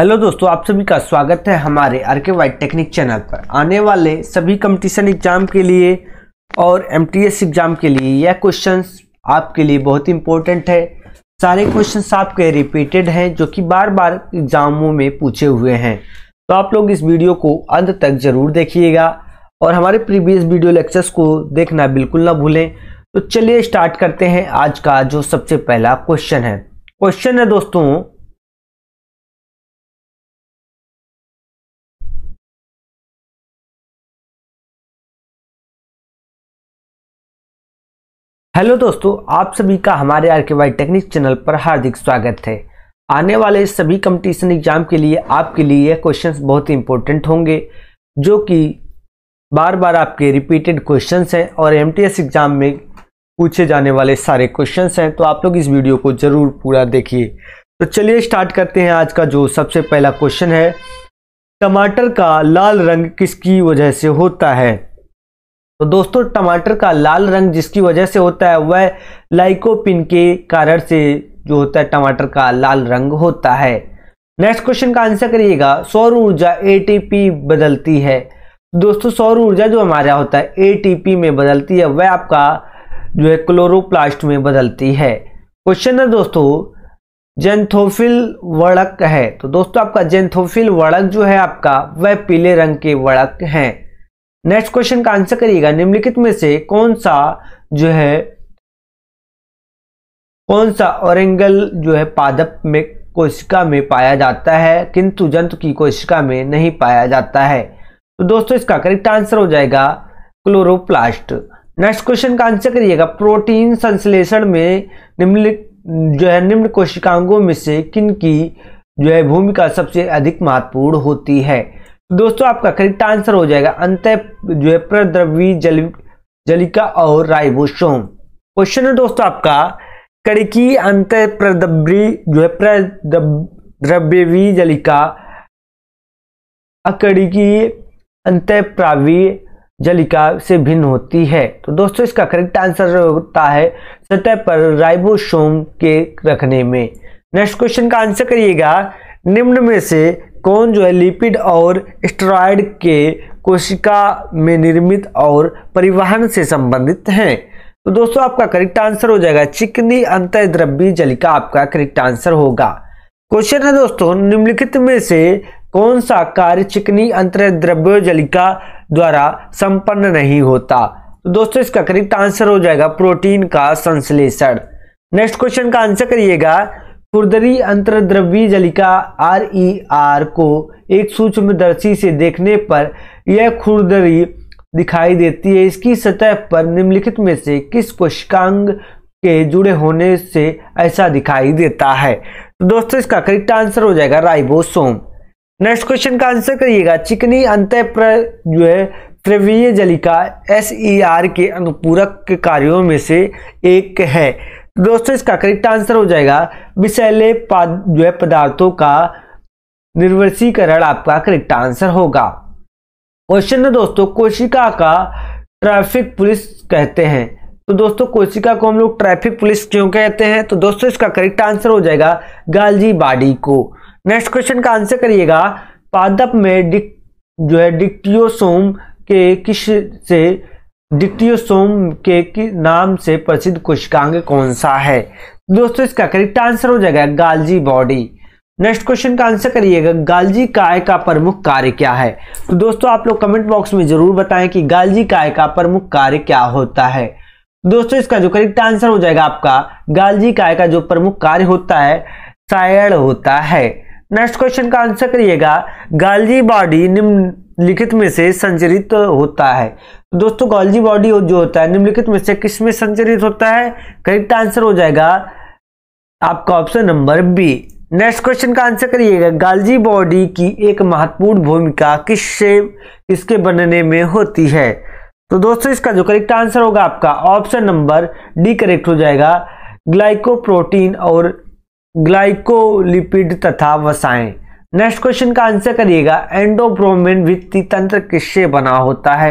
hello दोस्तों आप सभी का स्वागत है हमारे आर के वाइट टेक्निक चैनल पर आने वाले सभी कंपटीशन एग्जाम के लिए और एमटीएस एग्जाम के लिए यह क्वेश्चंस आपके लिए बहुत इंपॉर्टेंट है सारे क्वेश्चंस आपके रिपीटेड हैं जो कि बार बार एग्जामों में पूछे हुए हैं तो आप लोग इस वीडियो को अंत तक ज़रूर देखिएगा और हमारे प्रीवियस वीडियो लेक्चर्स को देखना बिल्कुल ना भूलें तो चलिए स्टार्ट करते हैं आज का जो सबसे पहला क्वेश्चन है क्वेश्चन है दोस्तों हेलो दोस्तों आप सभी का हमारे आर के वाई टेक्निक चैनल पर हार्दिक स्वागत है आने वाले सभी कंपटीशन एग्जाम के लिए आपके लिए यह क्वेश्चन बहुत ही इंपॉर्टेंट होंगे जो कि बार बार आपके रिपीटेड क्वेश्चन हैं और एम एग्ज़ाम में पूछे जाने वाले सारे क्वेश्चन हैं तो आप लोग इस वीडियो को ज़रूर पूरा देखिए तो चलिए स्टार्ट करते हैं आज का जो सबसे पहला क्वेश्चन है टमाटर का लाल रंग किसकी वजह से होता है तो दोस्तों टमाटर का लाल रंग जिसकी वजह से होता है वह लाइकोपिन के कारण से जो होता है टमाटर का लाल रंग होता है नेक्स्ट क्वेश्चन का आंसर करिएगा सौर ऊर्जा एटीपी बदलती है दोस्तों सौर ऊर्जा जो हमारा होता है एटीपी में बदलती है वह आपका जो है क्लोरोप्लास्ट में बदलती है क्वेश्चन है दोस्तों जेंथोफिल वड़क है तो दोस्तों आपका जेंथोफिल वड़क जो है आपका वह पीले रंग के वड़क हैं नेक्स्ट क्वेश्चन का आंसर करिएगा निम्नलिखित में से कौन सा जो है कौन सा ओरेंगल जो है पादप में कोशिका में पाया जाता है किंतु जंतु की कोशिका में नहीं पाया जाता है तो दोस्तों इसका करेक्ट आंसर हो जाएगा क्लोरोप्लास्ट नेक्स्ट क्वेश्चन का आंसर करिएगा प्रोटीन संश्लेषण में निम्नलिखित जो है निम्न कोशिकांगों में से किन की जो है भूमिका सबसे अधिक महत्वपूर्ण होती है दोस्तों आपका करेक्ट आंसर हो जाएगा अंत जो है प्रद्रवी जल जलिका और राइबोसोम क्वेश्चन है दोस्तों आपका कड़की अंत प्रद्री जो है प्रद्रव्यवी जलिका अकड़की अंत प्रावी जलिका से भिन्न होती है तो दोस्तों इसका करेक्ट आंसर होता है सतह पर राइबोसोम के रखने में नेक्स्ट क्वेश्चन का आंसर करिएगा निम्न में से कौन जो है लिपिड और स्टेरॉयड के कोशिका में निर्मित और परिवहन से संबंधित हैं तो दोस्तों आपका करेक्ट आंसर हो जाएगा चिकनी अंत द्रव्य जलिका आपका करेक्ट आंसर होगा क्वेश्चन है दोस्तों निम्नलिखित में से कौन सा कार्य चिकनी अंतर द्रव्य जलिका द्वारा संपन्न नहीं होता तो दोस्तों इसका करेक्ट आंसर हो जाएगा प्रोटीन का संश्लेषण नेक्स्ट क्वेश्चन का आंसर करिएगा खुरदरी अंतरद्रव्य जलिका आर ई आर को एक सूक्ष्मदर्शी से देखने पर यह खुरदरी दिखाई देती है इसकी सतह पर निम्नलिखित में से किस कोशिकांग के जुड़े होने से ऐसा दिखाई देता है तो दोस्तों इसका करेक्ट आंसर हो जाएगा राइबोसोम नेक्स्ट क्वेश्चन का आंसर करिएगा चिकनी अंत जो है त्रिवीय जलिका एस ई आर के अनुपूरक कार्यों में से एक है तो दोस्तों इसका करेक्ट आंसर हो जाएगा विषैले जो है पदार्थों का निर्वसीकरण आपका करेक्ट आंसर होगा क्वेश्चन है दोस्तों कोशिका का ट्रैफिक पुलिस कहते हैं तो दोस्तों कोशिका को हम लोग ट्रैफिक पुलिस क्यों कहते हैं तो दोस्तों इसका करेक्ट आंसर हो जाएगा गालजी बाडी को नेक्स्ट क्वेश्चन का आंसर करिएगा पादप में डिक जो है डिक्टियोसोम के किस से सोम के नाम से प्रसिद्ध कोशिकांग कौन सा है दोस्तों इसका करेक्ट आंसर हो जाएगा गालजी बॉडी नेक्स्ट क्वेश्चन का आंसर करिएगा गालजी काय का प्रमुख कार्य क्या है तो दोस्तों आप लोग कमेंट बॉक्स में जरूर बताएं कि गालजी काय का प्रमुख कार्य क्या होता है दोस्तों इसका जो करेक्ट आंसर हो जाएगा आपका गालजी काय का जो प्रमुख कार्य होता है सायण होता है नेक्स्ट क्वेश्चन का आंसर करिएगा गालजी बॉडी निम्नलिखित में से संचरित होता है दोस्तों गोल्जी बॉडी जो होता है निम्नलिखित में से किस में संचरित होता है करेक्ट आंसर हो जाएगा आपका option number B next question का आंसर करिएगा गाल्जी बॉडी की एक महत्वपूर्ण भूमिका किससे इसके बनने में होती है तो दोस्तों इसका जो करेक्ट आंसर होगा आपका ऑप्शन नंबर डी करेक्ट हो जाएगा ग्लाइकोप्रोटीन और ग्लाइकोलिपिड तथा वसाएं नेक्स्ट क्वेश्चन का आंसर करिएगा एंडोब्रोमिन वित्तीय तंत्र किससे बना होता है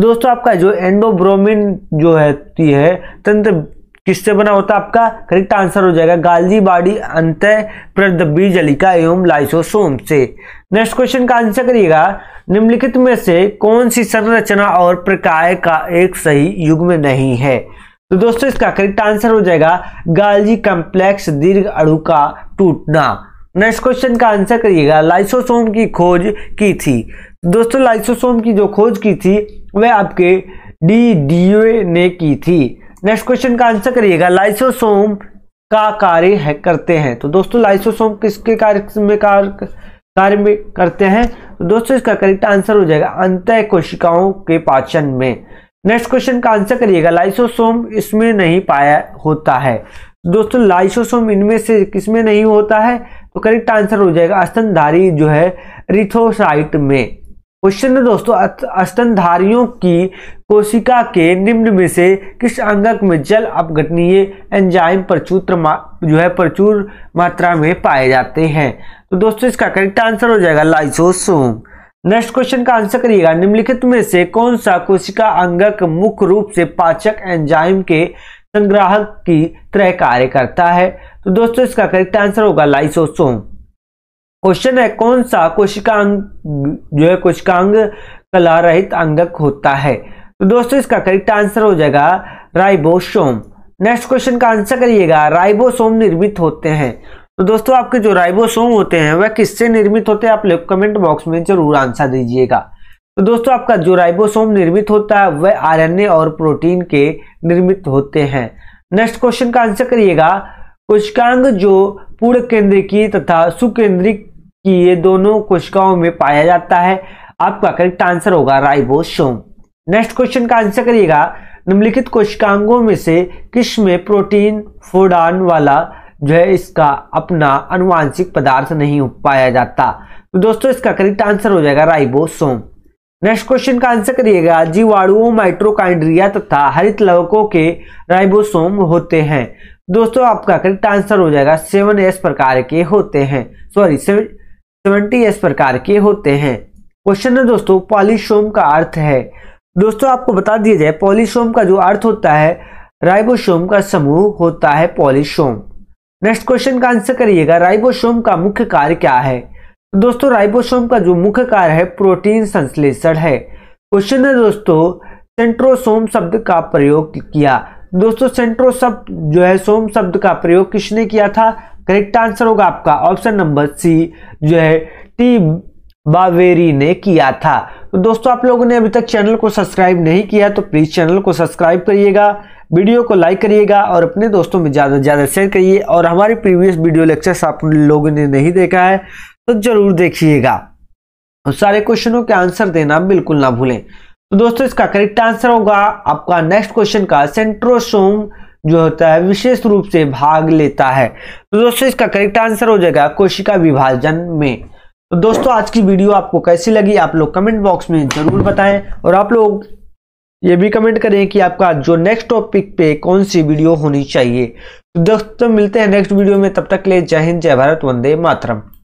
दोस्तों आपका जो एंडोब्रोमिन जो है, है तंत्र किससे बना होता है आपका करेक्ट आंसर हो जाएगा गालजी बाड़ी अंत बीजलिका एवं लाइसोसोम से नेक्स्ट क्वेश्चन का आंसर करिएगा निम्नलिखित में से कौन सी संरचना और प्रकाय का एक सही युग में नहीं है तो दोस्तों इसका करेक्ट आंसर हो जाएगा गालजी कम्प्लेक्स दीर्घ अड़ु का टूटना नेक्स्ट क्वेश्चन का आंसर करिएगा लाइसोसोम की खोज की थी दोस्तों लाइसोसोम की जो खोज की थी वह आपके डी डी ने की थी नेक्स्ट क्वेश्चन का आंसर करिएगा लाइसोसोम का कार्य है करते हैं तो दोस्तों लाइसोसोम किसके कार्य में कार्य कार्य में करते हैं तो दोस्तों इसका करेक्ट आंसर हो जाएगा अंत कोशिकाओं के पाचन में नेक्स्ट क्वेश्चन का आंसर करिएगा लाइसोसोम इसमें नहीं पाया होता है दोस्तों लाइसोसोम इनमें से किसमें नहीं होता है तो करेक्ट आंसर हो जाएगा अस्तनधारी जो है रिथोसाइट में क्वेश्चन है दोस्तों अस्तनधारियों की कोशिका के निम्न में से किस अंगक में जल अपघटनीय एंजाइम प्रचुर जो है प्रचुर मात्रा में पाए जाते हैं तो दोस्तों इसका करेक्ट आंसर हो जाएगा लाइसोसोम नेक्स्ट क्वेश्चन का आंसर करिएगा निम्नलिखित में से कौन सा कोशिका अंगक मुख्य रूप से पाचक एंजाइम के संग्राहक की तरह कार्य करता है तो दोस्तों इसका करेक्ट आंसर होगा लाइसोसोम क्वेश्चन है कौन सा कोशिकांग जो है कोशिकांग कला रहित अंगक होता है तो दोस्तों इसका करेक्ट आंसर हो जाएगा राइबोसोम नेक्स्ट क्वेश्चन का आंसर करिएगा राइबोसोम निर्मित होते हैं तो दोस्तों आपके जो राइबोसोम होते हैं वह किससे निर्मित होते हैं आप लोग कमेंट बॉक्स में जरूर आंसर दीजिएगा तो दोस्तों आपका जो राइबोसोम निर्मित होता है वह आर और प्रोटीन के निर्मित होते हैं नेक्स्ट क्वेश्चन का आंसर करिएगा कुछकांग जो पूर्ण केंद्रिकी तथा सुकेंद्रिक कि ये दोनों कोशिकाओं में पाया जाता है आपका करेक्ट आंसर होगा राइबोसोम नेक्स्ट क्वेश्चन का आंसर करिएगा निम्नलिखित कोशिकांगों में से किस में प्रोटीन फोडान वाला जो है इसका अपना अनुवांशिक पदार्थ नहीं पाया जाता तो दोस्तों इसका करेक्ट आंसर हो जाएगा राइबोसोम नेक्स्ट क्वेश्चन का आंसर करिएगा जीवाणुओं माइट्रोकाइंड्रिया तथा हरित लवकों के राइबोसोम होते हैं दोस्तों आपका करेक्ट आंसर हो जाएगा सेवन एस प्रकार के होते हैं सॉरी सेवन सेवेंटी इस प्रकार के होते हैं क्वेश्चन है दोस्तों पॉलीसोम का अर्थ है दोस्तों आपको बता दिया जाए पॉलीसोम का जो अर्थ होता है राइबोसोम का समूह होता है पॉलीसोम नेक्स्ट क्वेश्चन का आंसर करिएगा राइबोसोम का मुख्य कार्य क्या है तो दोस्तों राइबोसोम का जो मुख्य कार्य है प्रोटीन संश्लेषण है क्वेश्चन है दोस्तों सेंट्रोसोम शब्द का प्रयोग किया दोस्तों सेंट्रो जो है सोम शब्द का प्रयोग किसने किया था करेक्ट आंसर होगा आपका ऑप्शन नंबर सी जो है टी बावेरी ने किया था तो दोस्तों आप लोगों ने अभी तक चैनल को सब्सक्राइब नहीं किया तो प्लीज़ चैनल को सब्सक्राइब करिएगा वीडियो को लाइक करिएगा और अपने दोस्तों में ज़्यादा से ज़्यादा शेयर करिए और हमारे प्रीवियस वीडियो लेक्चर्स आप लोगों ने नहीं देखा है तो ज़रूर देखिएगा और सारे क्वेश्चनों के आंसर देना बिल्कुल ना भूलें तो दोस्तों इसका करेक्ट आंसर होगा आपका नेक्स्ट क्वेश्चन का सेंट्रोसोम जो होता है विशेष रूप से भाग लेता है तो दोस्तों इसका करेक्ट आंसर हो जाएगा कोशिका विभाजन में तो दोस्तों आज की वीडियो आपको कैसी लगी आप लोग कमेंट बॉक्स में जरूर बताएं और आप लोग ये भी कमेंट करें कि आपका जो नेक्स्ट टॉपिक पे कौन सी वीडियो होनी चाहिए तो दोस्तों मिलते हैं नेक्स्ट वीडियो में तब तक ले जय हिंद जय भारत वंदे मातरम